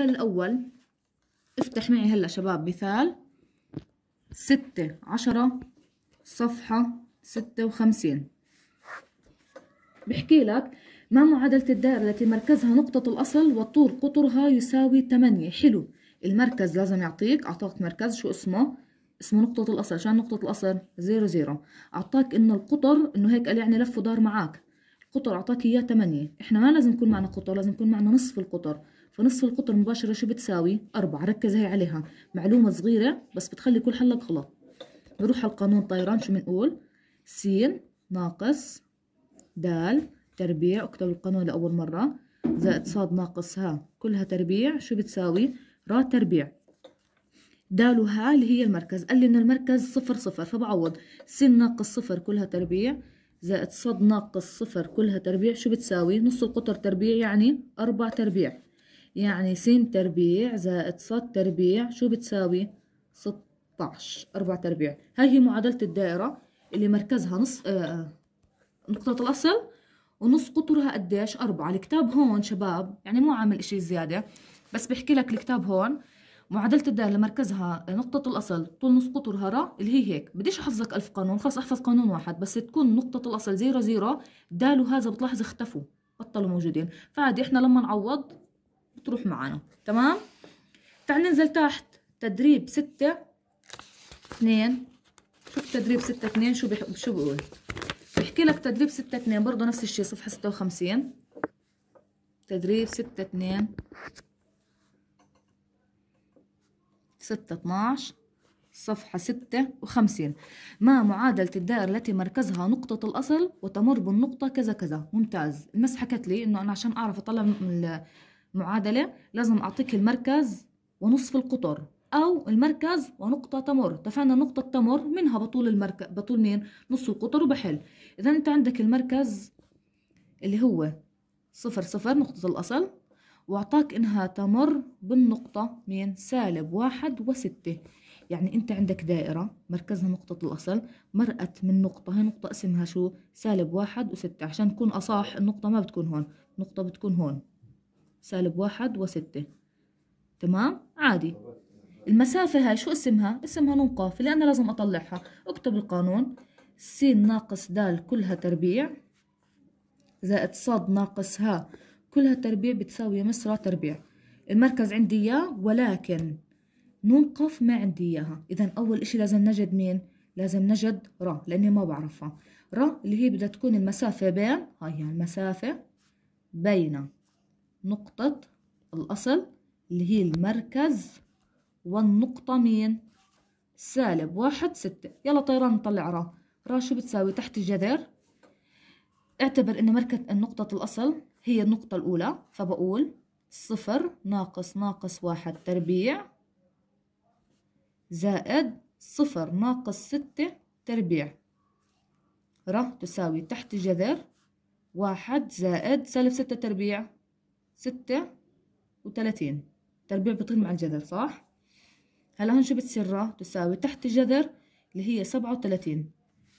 المثال الأول افتح معي هلا شباب مثال ستة عشرة صفحة ستة وخمسين بحكي لك ما معادلة الدائرة التي مركزها نقطة الأصل والطول قطرها يساوي 8 حلو المركز لازم يعطيك أعطاك مركز شو اسمه اسمه نقطة الأصل عشان نقطة الأصل زيرو زيرو أعطاك إنه القطر إنه هيك قال يعني لف ودار معاك القطر أعطاك إياه 8 إحنا ما لازم يكون معنا قطر لازم يكون معنا نصف القطر فنصف القطر مباشرة شو بتساوي؟ أربعة ركز هي عليها معلومة صغيرة بس بتخلي كل حلق غلط نروح على القانون طيران شو بنقول؟ س ناقص د تربيع اكتب القانون لأول مرة زائد ص ناقص ها كلها تربيع شو بتساوي؟ را تربيع د وها اللي هي المركز قال لي إنه المركز صفر صفر فبعوض س ناقص صفر كلها تربيع زائد صد ناقص صفر كلها تربيع شو بتساوي نص القطر تربيع يعني أربع تربيع يعني س تربيع زائد ص تربيع شو بتساوي 16 أربع تربيع هاي هي معادلة الدائرة اللي مركزها نص آه،, آه نقطة الأصل ونص قطرها قديش أربعة الكتاب هون شباب يعني مو عامل إشي زيادة بس بحكي لك الكتاب هون معادلة الدائرة اللي مركزها آه، نقطة الأصل طول نص قطرها را اللي هي هيك بديش أحفظك ألف قانون خلص أحفظ قانون واحد بس تكون نقطة الأصل زيرو زيرو دال وهذا بتلاحظ اختفوا بطلوا موجودين فعادي إحنا لما نعوض تروح معنا تمام تعال ننزل تحت تدريب ستة اثنين شوف تدريب ستة اثنين شو بح... شو بقول بحكي لك تدريب ستة اثنين برضه نفس الشيء صفحة ستة وخمسين تدريب ستة اثنين ستة اتناش صفحة ستة وخمسين ما معادلة الدائرة التي مركزها نقطة الأصل وتمر بالنقطة كذا كذا ممتاز المس حكت لي إنه أنا عشان أعرف أطلع من معادلة لازم أعطيك المركز ونصف القطر أو المركز ونقطة تمر تفعنا نقطة تمر منها بطول المركز بطول مين نص القطر وبحل إذا أنت عندك المركز اللي هو صفر صفر نقطة الأصل وأعطاك إنها تمر بالنقطة مين سالب واحد وستة يعني أنت عندك دائرة مركزها نقطة الأصل مرقت من نقطة هي نقطة اسمها شو سالب واحد وستة عشان تكون أصح النقطة ما بتكون هون النقطة بتكون هون سالب واحد وستة تمام عادي المسافة هاي شو اسمها؟ اسمها نون قاف لأن لازم أطلعها أكتب القانون س ناقص د كلها تربيع زائد ص ناقص ه كلها تربيع بتساوي مصر تربيع المركز عندي إياه ولكن نون قاف ما عندي إياها إذا أول إشي لازم نجد مين؟ لازم نجد را لأني ما بعرفها را اللي هي بدها تكون المسافة بين هاي هي المسافة بين نقطة الأصل اللي هي المركز والنقطة مين سالب واحد ستة يلا طيران نطلع را را شو بتساوي تحت الجذر اعتبر ان مركز نقطة الأصل هي النقطة الأولى فبقول صفر ناقص ناقص واحد تربيع زائد صفر ناقص ستة تربيع ر تساوي تحت الجذر واحد زائد سالب ستة تربيع ستة وثلاثين تربيع بطين مع الجذر صح هلا هون شو بتصير را تساوي تحت الجذر اللي هي سبعة وثلاثين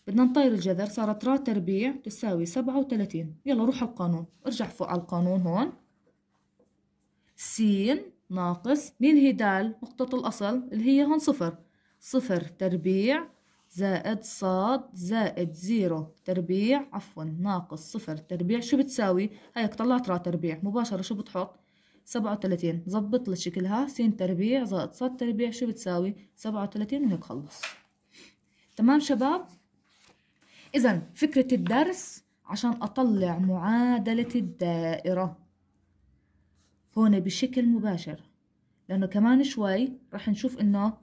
بدنا نطير الجذر صارت را تربيع تساوي سبعة وثلاثين يلا روح القانون ارجع فوق على القانون هون سين ناقص مين هي دال نقطة الأصل اللي هي هون صفر صفر تربيع زائد صاد زائد زيرو تربيع عفوا ناقص صفر تربيع شو بتساوي هيك طلعت را تربيع مباشرة شو بتحط سبعة وتلاتين ظبط لشكلها س تربيع زائد صاد تربيع شو بتساوي سبعة وتلاتين وهيك خلص تمام شباب إذا فكرة الدرس عشان أطلع معادلة الدائرة هون بشكل مباشر لأنه كمان شوي رح نشوف إنه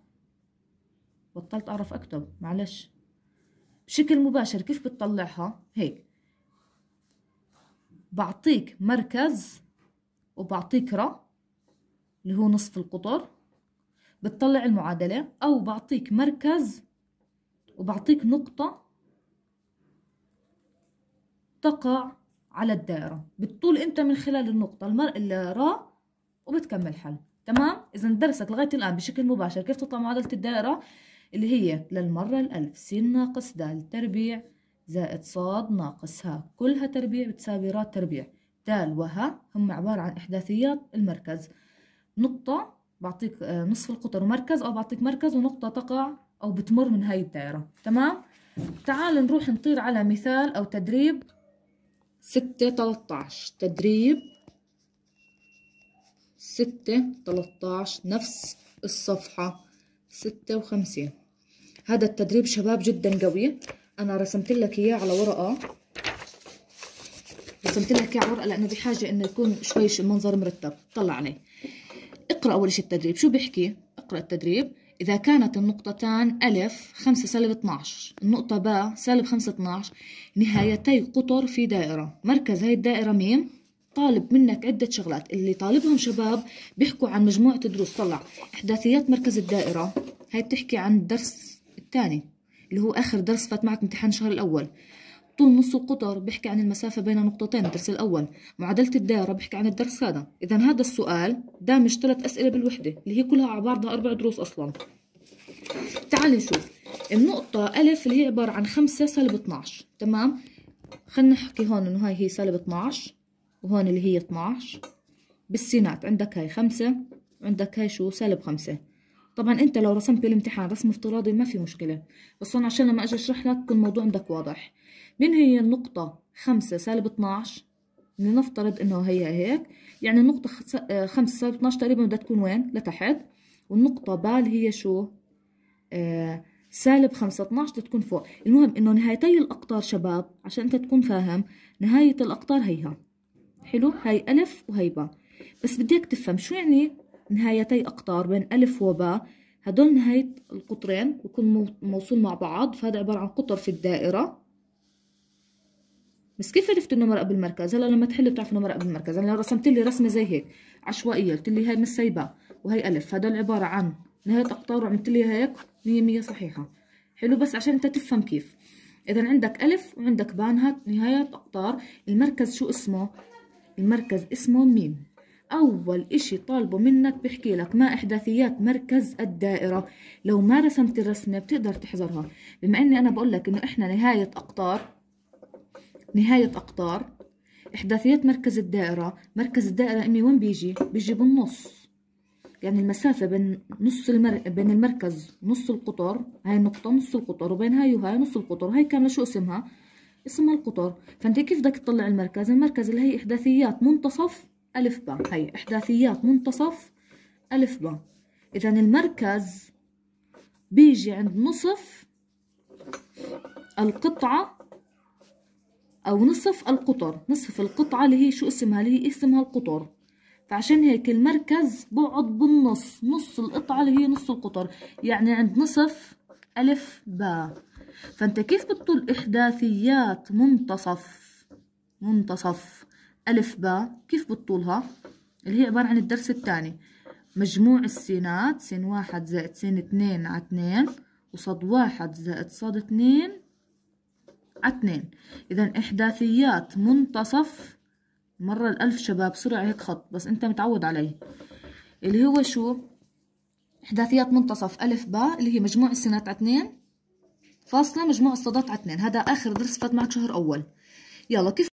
بطلت أعرف أكتب معلش بشكل مباشر كيف بتطلعها هيك بعطيك مركز وبعطيك را اللي هو نصف القطر بتطلع المعادلة أو بعطيك مركز وبعطيك نقطة تقع على الدائرة بتطول أنت من خلال النقطة المر... را وبتكمل حل تمام إذا درسك لغاية الآن بشكل مباشر كيف تطلع معادلة الدائرة اللي هي للمرة الألف س ناقص د تربيع زائد ص ناقص ها كلها تربيع بتساوي ر تربيع دال وها هم عبارة عن إحداثيات المركز نقطة بعطيك آه، نصف القطر مركز أو بعطيك مركز ونقطة تقع أو بتمر من هاي الدائرة تمام تعال نروح نطير على مثال أو تدريب ستة تلتاش تدريب ستة تلتاش نفس الصفحة ستة وخمسين هذا التدريب شباب جدا قوي انا رسمت لك اياه على ورقه رسمت لك اياه على ورقه لانه بحاجه انه يكون شوي المنظر مرتب طلع عليه اقرا اول شيء التدريب شو بيحكي اقرا التدريب إذا كانت النقطتان ألف 5 سالب 12 النقطة باء سالب 5 12 نهايتي قطر في دائرة مركز هاي الدائرة ميم طالب منك عدة شغلات اللي طالبهم شباب بيحكوا عن مجموعة دروس طلع إحداثيات مركز الدائرة هاي بتحكي عن درس الثاني اللي هو آخر درس فات معك امتحان الشهر الأول طول نص القطر بيحكي عن المسافة بين نقطتين الدرس الأول معادلة الدائرة بيحكي عن الدرس هذا إذا هذا السؤال دامج ثلاث أسئلة بالوحدة اللي هي كلها على بعضها أربع دروس أصلا تعال نشوف النقطة ألف اللي هي عبارة عن خمسة سالب 12 تمام خلينا نحكي هون إنه هاي هي سالب 12 وهون اللي هي 12 بالسينات عندك هاي خمسة عندك هاي شو سالب خمسة طبعا انت لو رسمت بالامتحان رسم افتراضي ما في مشكله بس انا عشان لما اجي اشرح لك يكون الموضوع عندك واضح من هي النقطه 5 سالب 12 لنفترض انه هي هيك يعني النقطه 5 آه، سالب 12 تقريبا بدها تكون وين لتحت والنقطه بال هي شو آه سالب 5 12 تكون فوق المهم انه نهايتي الاقطار شباب عشان انت تكون فاهم نهايه الاقطار هيها حلو هاي الف وهي باء بس بدك تفهم شو يعني نهايتي أقطار بين ألف وباء هدول نهاية القطرين بكون موصول مع بعض فهذا عبارة عن قطر في الدائرة بس كيف عرفت انه مرق بالمركز هلا لما تحل بتعرف انه مرق بالمركز انا رسمت لي رسمه زي هيك عشوائيه قلت لي هاي مش باء وهي الف هدول عباره عن نهايه اقطار وعملت لي هيك 100% صحيحه حلو بس عشان انت تفهم كيف اذا عندك الف وعندك بانها نهايه اقطار المركز شو اسمه المركز اسمه ميم أول إشي طالبه منك بحكي لك ما إحداثيات مركز الدائرة لو ما رسمت الرسمة بتقدر تحظرها بما أني أنا بقول لك إنه إحنا نهاية أقطار نهاية أقطار إحداثيات مركز الدائرة مركز الدائرة أمي وين بيجي؟ بيجي بالنص يعني المسافة بين نص المر... بين المركز نص القطر هاي النقطة نص القطر وبين هاي وهاي نص القطر هاي كاملة شو اسمها؟ اسمها القطر فأنت كيف بدك تطلع المركز؟ المركز اللي هي إحداثيات منتصف ألف باء هي إحداثيات منتصف ألف باء إذا المركز بيجي عند نصف القطعة أو نصف القطر نصف القطعة اللي هي شو اسمها اللي هي اسمها القطر فعشان هيك المركز بقعد بالنص نص القطعة اللي هي نص القطر يعني عند نصف ألف باء فأنت كيف بتطول إحداثيات منتصف منتصف ألف باء كيف بتطولها؟ اللي هي عبارة عن الدرس الثاني مجموع السينات سين واحد زائد سين اتنين على اتنين وصد واحد زائد صد اتنين على اتنين إذا إحداثيات منتصف مرة الألف شباب سرعة هيك خط بس أنت متعود عليه اللي هو شو إحداثيات منتصف ألف باء اللي هي مجموع السينات على اتنين فاصلة مجموع الصادات على اتنين هذا آخر درس فات معك شهر أول يلا كيف